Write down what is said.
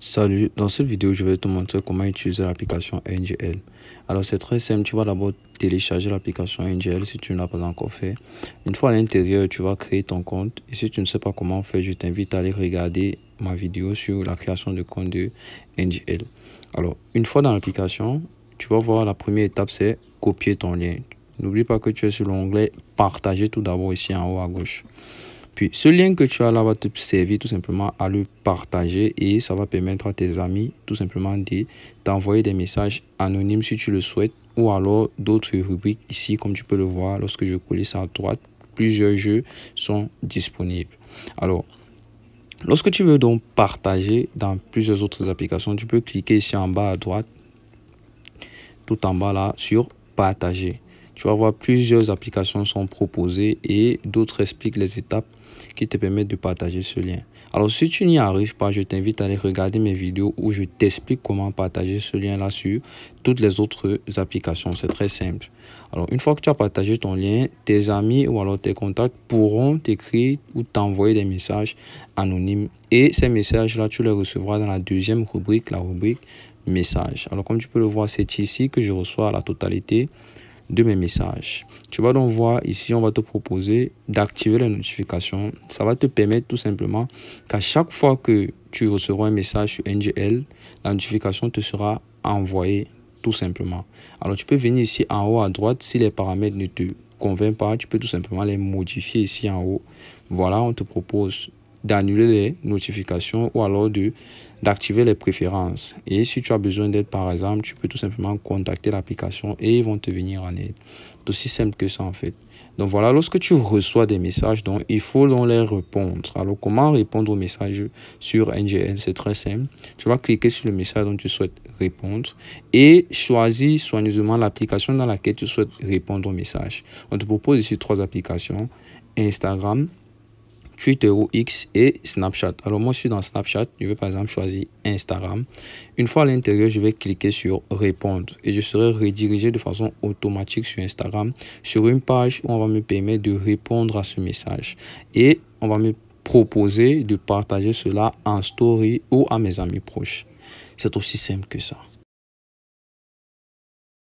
Salut, dans cette vidéo je vais te montrer comment utiliser l'application NGL. Alors c'est très simple, tu vas d'abord télécharger l'application NGL si tu ne l'as pas encore fait. Une fois à l'intérieur, tu vas créer ton compte. Et si tu ne sais pas comment faire, je t'invite à aller regarder ma vidéo sur la création de compte de NGL. Alors une fois dans l'application, tu vas voir la première étape c'est copier ton lien. N'oublie pas que tu es sur l'onglet partager tout d'abord ici en haut à gauche. Puis ce lien que tu as là va te servir tout simplement à le partager et ça va permettre à tes amis tout simplement d'envoyer des messages anonymes si tu le souhaites ou alors d'autres rubriques ici comme tu peux le voir lorsque je ça à droite plusieurs jeux sont disponibles. Alors lorsque tu veux donc partager dans plusieurs autres applications tu peux cliquer ici en bas à droite tout en bas là sur partager tu vas voir, plusieurs applications sont proposées et d'autres expliquent les étapes qui te permettent de partager ce lien. Alors, si tu n'y arrives pas, je t'invite à aller regarder mes vidéos où je t'explique comment partager ce lien-là sur toutes les autres applications. C'est très simple. Alors, une fois que tu as partagé ton lien, tes amis ou alors tes contacts pourront t'écrire ou t'envoyer des messages anonymes. Et ces messages-là, tu les recevras dans la deuxième rubrique, la rubrique messages. Alors, comme tu peux le voir, c'est ici que je reçois la totalité de mes messages. Tu vas donc voir ici, on va te proposer d'activer les notifications. Ça va te permettre tout simplement qu'à chaque fois que tu recevras un message sur NGL, la notification te sera envoyée tout simplement. Alors tu peux venir ici en haut à droite si les paramètres ne te convainc pas, tu peux tout simplement les modifier ici en haut. Voilà, on te propose d'annuler les notifications ou alors de d'activer les préférences. Et si tu as besoin d'aide, par exemple, tu peux tout simplement contacter l'application et ils vont te venir en aide. C'est aussi simple que ça, en fait. Donc voilà, lorsque tu reçois des messages, dont il faut donc les répondre. Alors, comment répondre aux messages sur NGL C'est très simple. Tu vas cliquer sur le message dont tu souhaites répondre et choisis soigneusement l'application dans laquelle tu souhaites répondre aux messages. On te propose ici trois applications. Instagram, Twitter ou X et Snapchat. Alors moi, je suis dans Snapchat. Je vais par exemple choisir Instagram. Une fois à l'intérieur, je vais cliquer sur répondre et je serai redirigé de façon automatique sur Instagram sur une page où on va me permettre de répondre à ce message et on va me proposer de partager cela en story ou à mes amis proches. C'est aussi simple que ça.